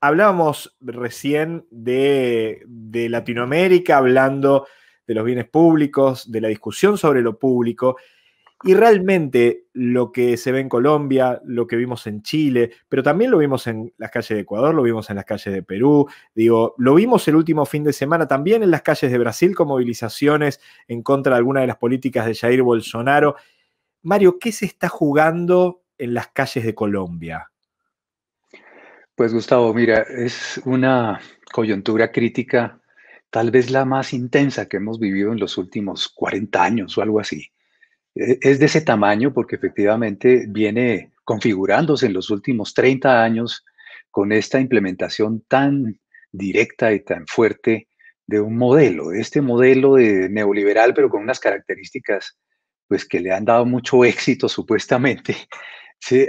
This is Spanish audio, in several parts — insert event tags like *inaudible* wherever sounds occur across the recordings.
Hablábamos recién de, Latinoamérica, hablando de los bienes públicos, de la discusión sobre lo público. Y realmente lo que se ve en Colombia, lo que vimos en Chile, pero también lo vimos en las calles de Ecuador, lo vimos en las calles de Perú, digo, lo vimos el último fin de semana también en las calles de Brasil con movilizaciones en contra de alguna de las políticas de Jair Bolsonaro. Mario, ¿qué se está jugando en las calles de Colombia? Pues Gustavo, mira, es una coyuntura crítica, tal vez la más intensa que hemos vivido en los últimos 40 años o algo así. E, es de ese tamaño porque efectivamente viene configurándose en los últimos 30 años con esta implementación tan directa y tan fuerte de un modelo, de este modelo de neoliberal, pero con unas características pues que le han dado mucho éxito supuestamente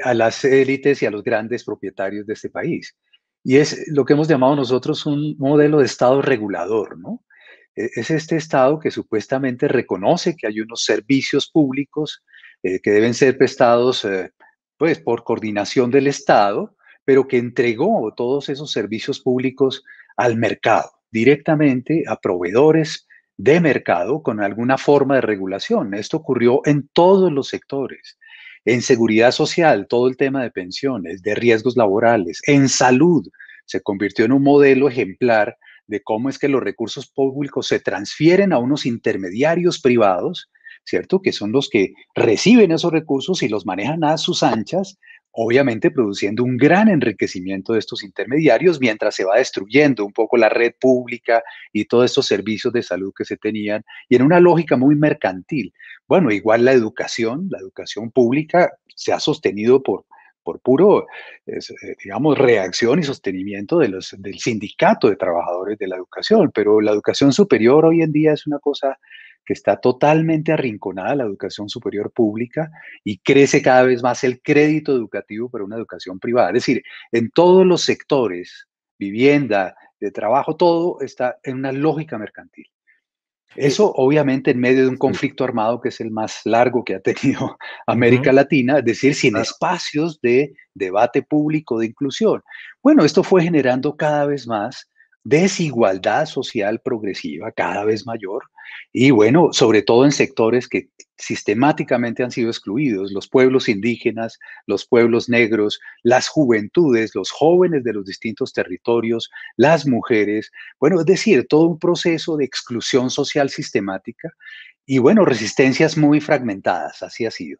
a las élites y a los grandes propietarios de este país. Y es lo que hemos llamado nosotros un modelo de Estado regulador, ¿no? E, es este Estado que supuestamente reconoce que hay unos servicios públicos eh, que deben ser prestados eh, pues, por coordinación del Estado, pero que entregó todos esos servicios públicos al mercado, directamente a proveedores de mercado con alguna forma de regulación. Esto ocurrió en todos los sectores en seguridad social, todo el tema de pensiones, de riesgos laborales, en salud, se convirtió en un modelo ejemplar de cómo es que los recursos públicos se transfieren a unos intermediarios privados, ¿cierto? Que son los que reciben esos recursos y los manejan a sus anchas obviamente produciendo un gran enriquecimiento de estos intermediarios mientras se va destruyendo un poco la red pública y todos estos servicios de salud que se tenían y en una lógica muy mercantil. Bueno, igual la educación, la educación pública se ha sostenido por, por puro, eh, digamos, reacción y sostenimiento del sindicato de trabajadores de la educación, pero la educación superior hoy en día es una cosa que está totalmente arrinconada la educación superior pública y crece cada vez más el crédito educativo para una educación privada. Es decir, en todos los sectores, vivienda, de trabajo, todo está en una lógica mercantil. Eso obviamente en medio de un conflicto armado que es el más largo que ha tenido *laughs* América Latina, es decir, sin espacios de debate público de inclusión. Bueno, esto fue generando cada vez más desigualdad social progresiva cada vez mayor y bueno, sobre todo en sectores que sistemáticamente han sido excluidos, los pueblos indígenas, los pueblos negros, las juventudes, los jóvenes de los distintos territorios, las mujeres, bueno, es decir, todo un proceso de exclusión social sistemática y bueno, resistencias muy fragmentadas, así ha sido.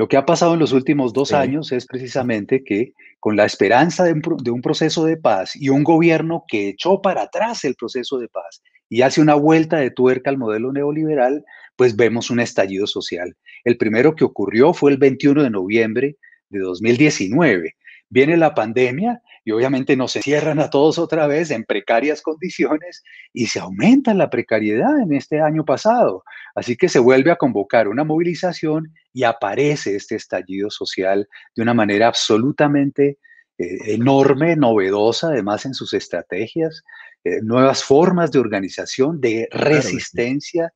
Lo que ha pasado en los últimos dos años es precisamente que con la esperanza de un, de un, proceso de paz y un gobierno que echó para atrás el proceso de paz y hace una vuelta de tuerca al modelo neoliberal, pues vemos un estallido social. El primero que ocurrió fue el 21 de noviembre de 2019. Viene la pandemia obviamente obviamente se cierran a todos otra vez en precarias condiciones y se aumenta la precariedad en este año pasado. Así que se vuelve a convocar una movilización y aparece este estallido social de una manera absolutamente eh, enorme, novedosa, además en sus estrategias, eh, nuevas formas de organización, de resistencia.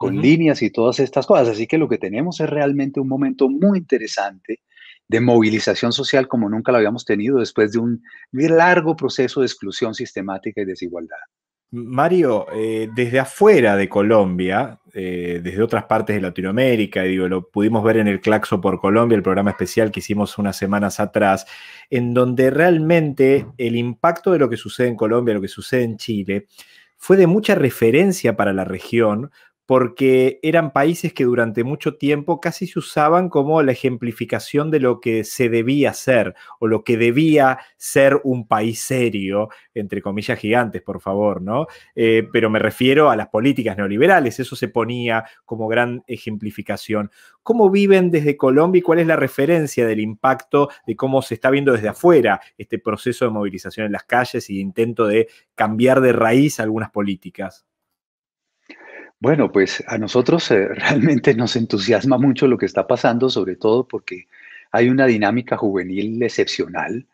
con líneas y todas estas cosas. Así que lo que tenemos es realmente un momento muy interesante de movilización social como nunca lo habíamos tenido después de un largo proceso de exclusión sistemática y desigualdad. Mario, eh, desde afuera de Colombia, eh, desde otras partes de Latinoamérica, digo, lo pudimos ver en el Claxo por Colombia, el programa especial que hicimos unas semanas atrás, en donde realmente el impacto de lo que sucede en Colombia, lo que sucede en Chile, fue de mucha referencia para la región, porque eran países que durante mucho tiempo casi se usaban como la ejemplificación de lo que se debía ser o lo que debía ser un país serio, entre comillas gigantes, por favor, ¿no? Eh, pero me refiero a las políticas neoliberales, eso se ponía como gran ejemplificación. ¿Cómo viven desde Colombia y cuál es la referencia del impacto de cómo se está viendo desde afuera este proceso de movilización en las calles y intento de cambiar de raíz algunas políticas? Bueno, pues a nosotros eh, *laughs* realmente nos entusiasma mucho lo que está pasando, sobre todo porque hay una dinámica juvenil excepcional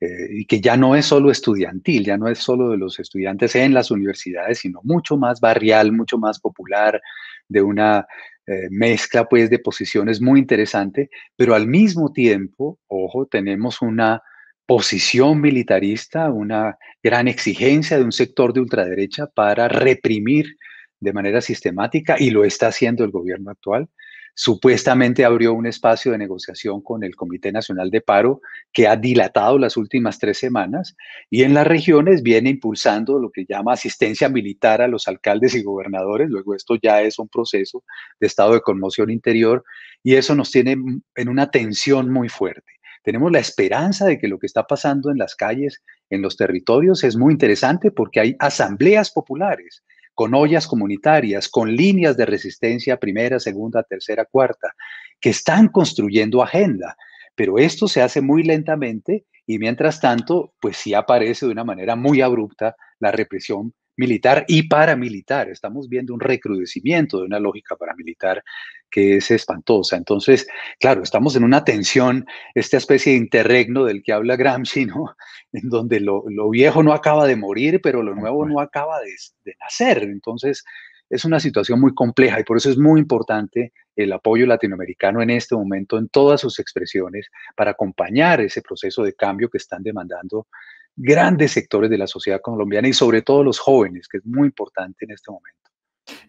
eh, y que ya no es solo estudiantil, ya no es solo de los estudiantes en las universidades, sino mucho más barrial, mucho más popular, de una eh, mezcla pues de posiciones muy interesante, pero al mismo tiempo, ojo, tenemos una posición militarista, una gran exigencia de un sector de ultraderecha para reprimir de manera sistemática y lo está haciendo el gobierno actual. Supuestamente abrió un espacio de negociación con el Comité Nacional de Paro que ha dilatado las últimas tres semanas y en las regiones viene impulsando lo que llama asistencia militar a los alcaldes y gobernadores. Luego esto ya es un proceso de estado de conmoción interior y eso nos tiene en una tensión muy fuerte tenemos la esperanza de que lo que está pasando en las calles, en los territorios, es muy interesante porque hay asambleas populares con ollas comunitarias, con líneas de resistencia primera, segunda, tercera, cuarta, que están construyendo agenda. Pero esto se hace muy lentamente y mientras tanto, pues sí aparece de una manera muy abrupta la represión militar y paramilitar. Estamos viendo un recrudecimiento de una lógica paramilitar que es espantosa. Entonces, claro, estamos en una tensión, esta especie de interregno del que habla Gramsci, ¿no? *laughs* En donde lo, viejo no acaba de morir, pero lo nuevo no acaba de, de nacer. Entonces, es una situación muy compleja y por eso es muy importante el apoyo latinoamericano en este momento en todas sus expresiones para acompañar ese proceso de cambio que están demandando grandes sectores de la sociedad colombiana y sobre todo los jóvenes, que es muy importante en este momento.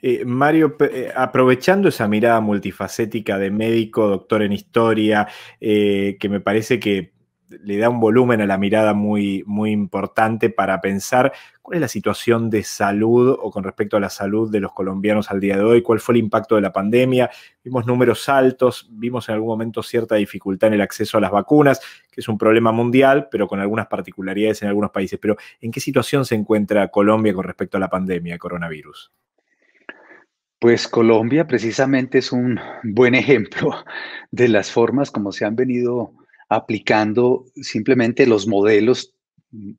Eh, Mario, eh, aprovechando esa mirada multifacética de médico, doctor en historia, eh, que me parece que le da un volumen a la mirada muy, muy importante para pensar cuál es la situación de salud o con respecto a la salud de los colombianos al día de hoy, cuál fue el impacto de la pandemia. Vimos números altos, vimos en algún momento cierta dificultad en el acceso a las vacunas, que es un problema mundial, pero con algunas particularidades en algunos países. Pero, ¿en qué situación se encuentra Colombia con respecto a la pandemia de coronavirus? Pues Colombia precisamente es un buen ejemplo de las formas como se han venido aplicando simplemente los modelos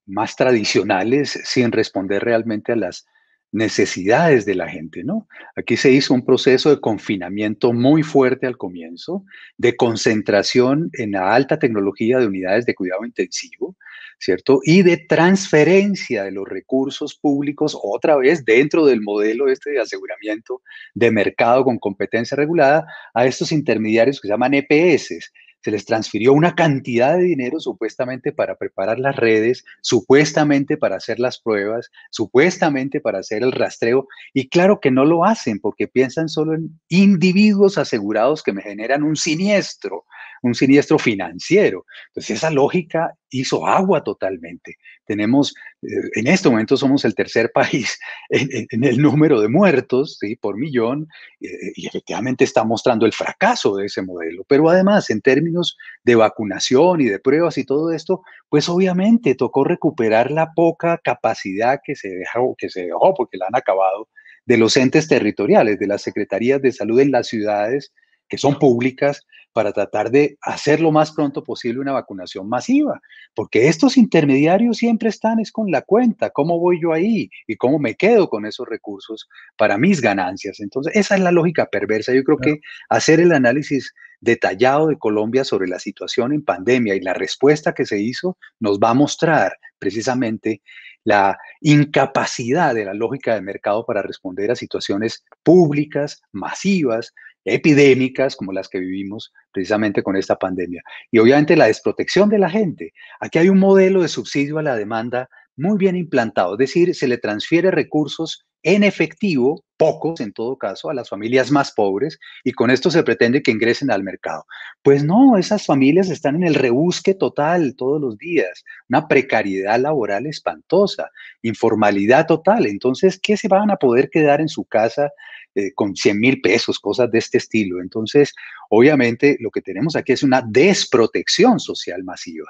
más tradicionales sin responder realmente a las necesidades de la gente, ¿no? Aquí se hizo un proceso de confinamiento muy fuerte al comienzo, de concentración en la alta tecnología de unidades de cuidado intensivo, ¿cierto? Y de transferencia de los recursos públicos otra vez dentro del modelo este de aseguramiento de mercado con competencia regulada a estos intermediarios que se llaman EPS, se les transfirió una cantidad de dinero supuestamente para preparar las redes, supuestamente para hacer las pruebas, supuestamente para hacer el rastreo, y claro que no lo hacen porque piensan solo en individuos asegurados que me generan un siniestro, un siniestro financiero. Entonces esa lógica hizo agua totalmente. Tenemos, eh, en este momento somos el tercer *laughs* país en, el número de muertos ¿sí? por millón eh, eh, y efectivamente está mostrando el fracaso de ese modelo. Pero además, en términos de vacunación y de pruebas y todo esto, pues obviamente tocó recuperar la poca capacidad que se dejó, que se dejó porque la han acabado de los entes territoriales, de las secretarías de salud en las ciudades que son públicas, para tratar de hacer lo más pronto posible una vacunación masiva, porque estos intermediarios siempre están es con la cuenta, cómo voy yo ahí y cómo me quedo con esos recursos para mis ganancias. Entonces, esa es la lógica perversa. Yo creo que hacer el análisis detallado de Colombia sobre la situación en pandemia y la respuesta que se hizo nos va a mostrar precisamente la incapacidad de la lógica de mercado para responder a situaciones públicas, masivas, epidémicas como las que vivimos precisamente con esta pandemia. Y obviamente la desprotección de la gente. Aquí hay un modelo de subsidio a la demanda muy bien implantado, es decir, se le transfiere recursos en efectivo, pocos en todo caso, a las familias más pobres y con esto se pretende que ingresen al mercado. Pues no, esas familias están en el rebusque total todos los días, una precariedad laboral espantosa, informalidad total. Entonces, ¿qué se van a poder quedar en su casa eh, con 100 mil pesos, cosas de este estilo? Entonces, obviamente lo que tenemos aquí es una desprotección social masiva.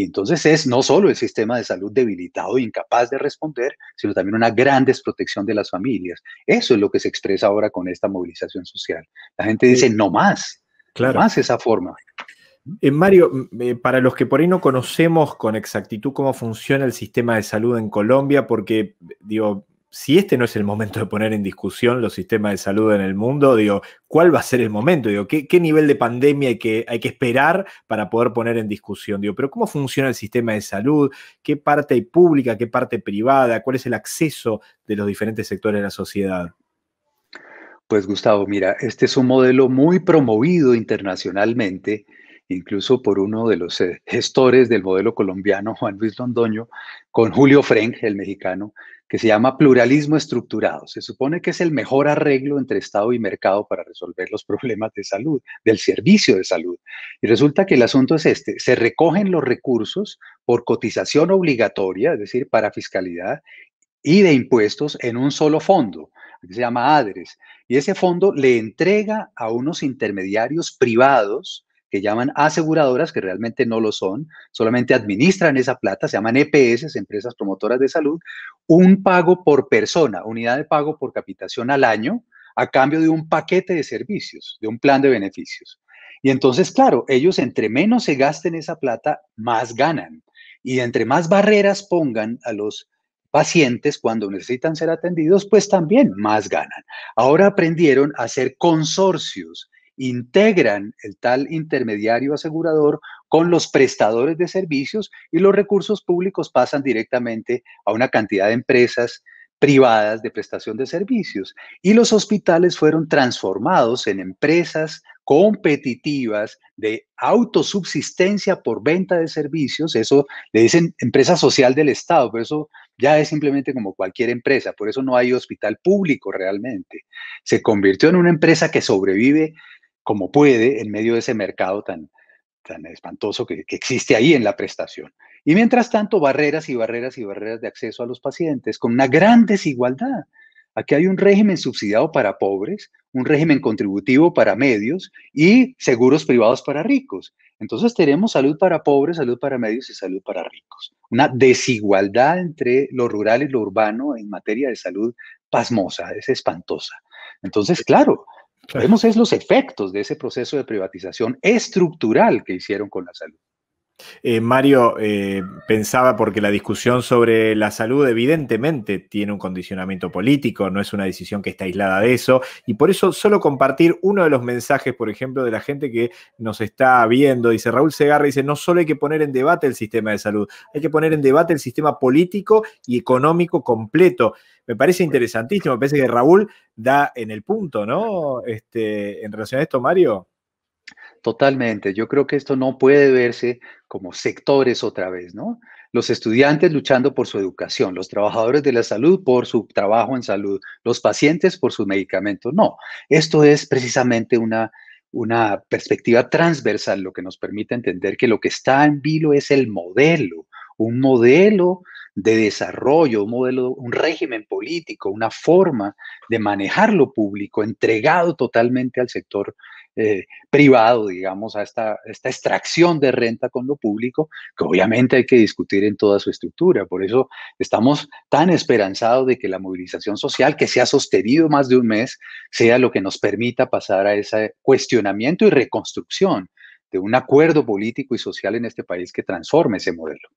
Y entonces es no solo el sistema de salud debilitado e incapaz de responder, sino también una gran desprotección de las familias. Eso es lo que se expresa ahora con esta movilización social. La gente dice, no más, no más esa forma. En eh, Mario, mm, eh, para los que por ahí no conocemos con exactitud cómo funciona el sistema de salud en Colombia, porque digo, si este no es el momento de poner en discusión los sistemas de salud en el mundo, digo, ¿cuál va a ser el momento? ¿qué, nivel de pandemia hay que, hay que, esperar para poder poner en discusión? Digo, pero ¿cómo funciona el sistema de salud? ¿Qué parte hay pública? ¿Qué parte privada? ¿Cuál es el acceso de los diferentes sectores de la sociedad? Pues Gustavo, mira, este es un modelo muy promovido internacionalmente incluso por uno de los eh, gestores del modelo colombiano, *laughs* Juan Luis Londoño, con Julio Frenk, el mexicano, que se llama pluralismo estructurado. Se supone que es el mejor arreglo entre Estado y mercado para resolver los *laughs* problemas de salud, del servicio de salud. Y resulta que el asunto es este, se recogen los recursos por cotización obligatoria, es decir, para fiscalidad y de impuestos en un solo fondo que se llama ADRES, y ese fondo le entrega a unos intermediarios privados que llaman aseguradoras, que realmente no lo son, solamente administran esa plata, se llaman EPS, empresas promotoras de salud, un pago por persona, unidad de pago por capitación al año, a cambio de un paquete de servicios, de un plan de beneficios. Y entonces, claro, ellos entre menos se gasten esa plata, más ganan. Y entre más barreras pongan a los pacientes cuando necesitan ser atendidos, pues también más ganan. Ahora aprendieron a ser consorcios integran el tal intermediario asegurador con los prestadores de servicios y los recursos públicos pasan directamente a una cantidad de empresas privadas de prestación de servicios. Y los hospitales fueron transformados en empresas competitivas de autosubsistencia por venta de servicios. Eso le dicen empresa social del Estado, pero eso ya es simplemente como cualquier empresa. Por eso no hay hospital público realmente. Se convirtió en una empresa que sobrevive como puede en medio de ese mercado tan, tan espantoso que, que, existe ahí en la prestación. Y mientras tanto, barreras y barreras y barreras de acceso a los pacientes, con una gran desigualdad. Aquí hay un régimen subsidiado para pobres, un régimen contributivo para medios y seguros privados para ricos. Entonces tenemos salud para pobres, salud para medios y salud para ricos. Una desigualdad entre lo rural y lo urbano en materia de salud pasmosa, es espantosa. Entonces, claro, Vemos es los efectos de ese proceso de privatización estructural que hicieron con la salud. Eh, Mario, eh, pensaba porque la discusión sobre la salud evidentemente tiene un condicionamiento político, no es una decisión que está aislada de eso, y por eso solo compartir uno de los mensajes, por ejemplo, de la gente que nos está viendo, dice Raúl Segarra, dice, no solo hay que poner en debate el sistema de salud, hay que poner en debate el sistema político y económico completo. Me parece interesantísimo, me parece que Raúl da en el punto, ¿no? Este, en relación a esto, Mario. Totalmente, yo creo que esto no puede verse como sectores otra vez, ¿no? Los estudiantes luchando por su educación, los trabajadores de la salud por su trabajo en salud, los pacientes por sus medicamentos. No, esto es precisamente una, una perspectiva transversal, lo que nos permite entender que lo que está en vilo es el modelo un modelo de desarrollo, un modelo, un régimen político, una forma de manejar lo público entregado totalmente al sector eh, privado, digamos, a esta, esta extracción de renta con lo público, que obviamente hay que discutir en toda su estructura. Por eso estamos tan esperanzados de que la movilización social, que se ha sostenido más de un mes, sea lo que nos permita pasar a ese cuestionamiento y reconstrucción de un acuerdo político y social en este país que transforme ese modelo.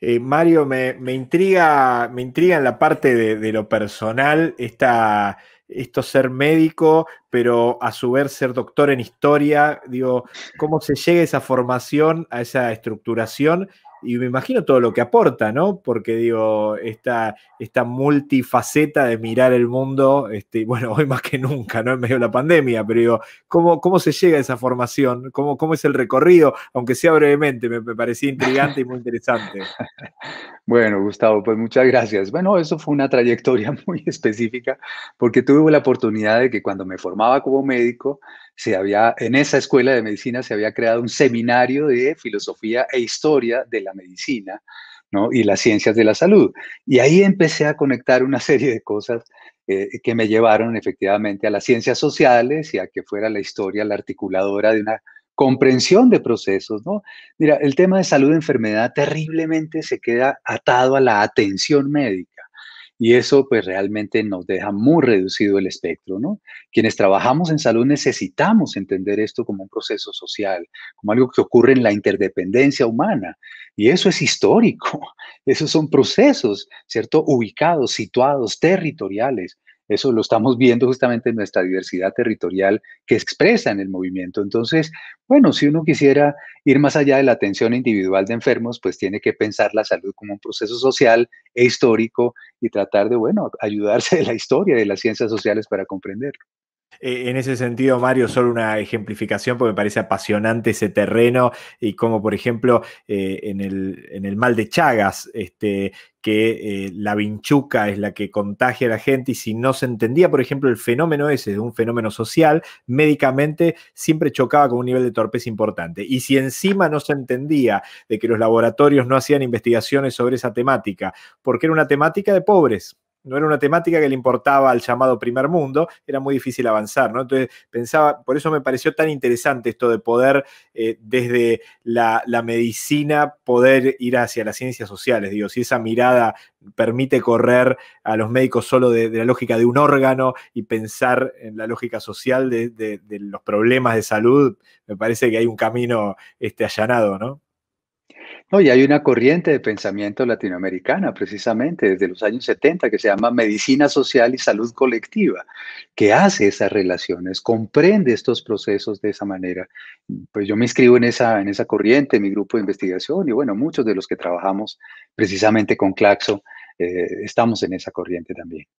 Eh, Mario, me, intriga, me intriga en la parte de, lo personal esto ser médico, pero a su vez ser doctor en historia. Digo, ¿cómo se llega a esa formación, a esa estructuración y me imagino todo lo que aporta, ¿no? Porque digo, esta, esta multifaceta de mirar el mundo, este, *laughs* bueno, hoy más que nunca, ¿no? En medio de la pandemia, pero digo, ¿cómo, cómo se llega a esa formación? ¿Cómo, cómo es el recorrido? Aunque sea brevemente, me, me parecía intrigante y muy interesante. *laughs* bueno, Gustavo, pues muchas gracias. Bueno, eso fue una trayectoria *laughs* muy específica, porque tuve la oportunidad de que cuando me formaba como médico, se había, en esa escuela de medicina se había creado un seminario de filosofía e historia de la medicina y las ciencias de la salud. Y ahí empecé a conectar una serie de cosas eh, que me llevaron efectivamente a las ciencias sociales y a que fuera la historia la articuladora de una comprensión de procesos, ¿no? Mira, el tema de salud-enfermedad terriblemente se queda atado a la atención médica. Y eso pues realmente nos deja muy reducido el espectro, ¿no? Quienes trabajamos en salud necesitamos entender esto como un proceso social, como algo que ocurre en la interdependencia humana. Y eso es histórico, *laughs* esos son procesos, ¿cierto? Ubicados, situados, territoriales eso lo estamos viendo justamente en nuestra diversidad territorial que expresa en el movimiento. Entonces, bueno, si uno quisiera ir más allá de la atención individual de enfermos, pues tiene que pensar la salud como un proceso social e histórico y tratar de, bueno, ayudarse de la historia de las ciencias sociales para comprenderlo. E, en ese sentido, Mario, solo una ejemplificación, porque me parece apasionante ese terreno y como, por ejemplo, eh, en, el, en, el, mal de Chagas, este, que eh, la vinchuca es la que contagia a la gente y si no se entendía, por ejemplo, el fenómeno ese de un fenómeno social, médicamente siempre chocaba con un nivel de torpeza importante. Y si encima no se entendía de que los laboratorios no hacían investigaciones sobre esa temática, porque era una temática de pobres, no era una temática que le importaba al llamado primer mundo, era muy difícil avanzar, ¿no? Entonces pensaba, por eso me pareció tan interesante esto de poder eh, desde la, medicina poder ir hacia las ciencias sociales, digo, si esa mirada permite correr a los médicos solo de, la lógica de un órgano y pensar en la lógica social de, de, los problemas de salud, me parece que hay un camino este, allanado, ¿no? No, y hay una corriente de pensamiento latinoamericana, precisamente desde los años 70, que se llama medicina social y salud colectiva, que hace esas relaciones, comprende estos procesos de esa manera. Pues yo me inscribo en esa, en esa corriente, en mi grupo de investigación, y bueno, muchos de los que trabajamos precisamente con Claxo eh, estamos en esa corriente también.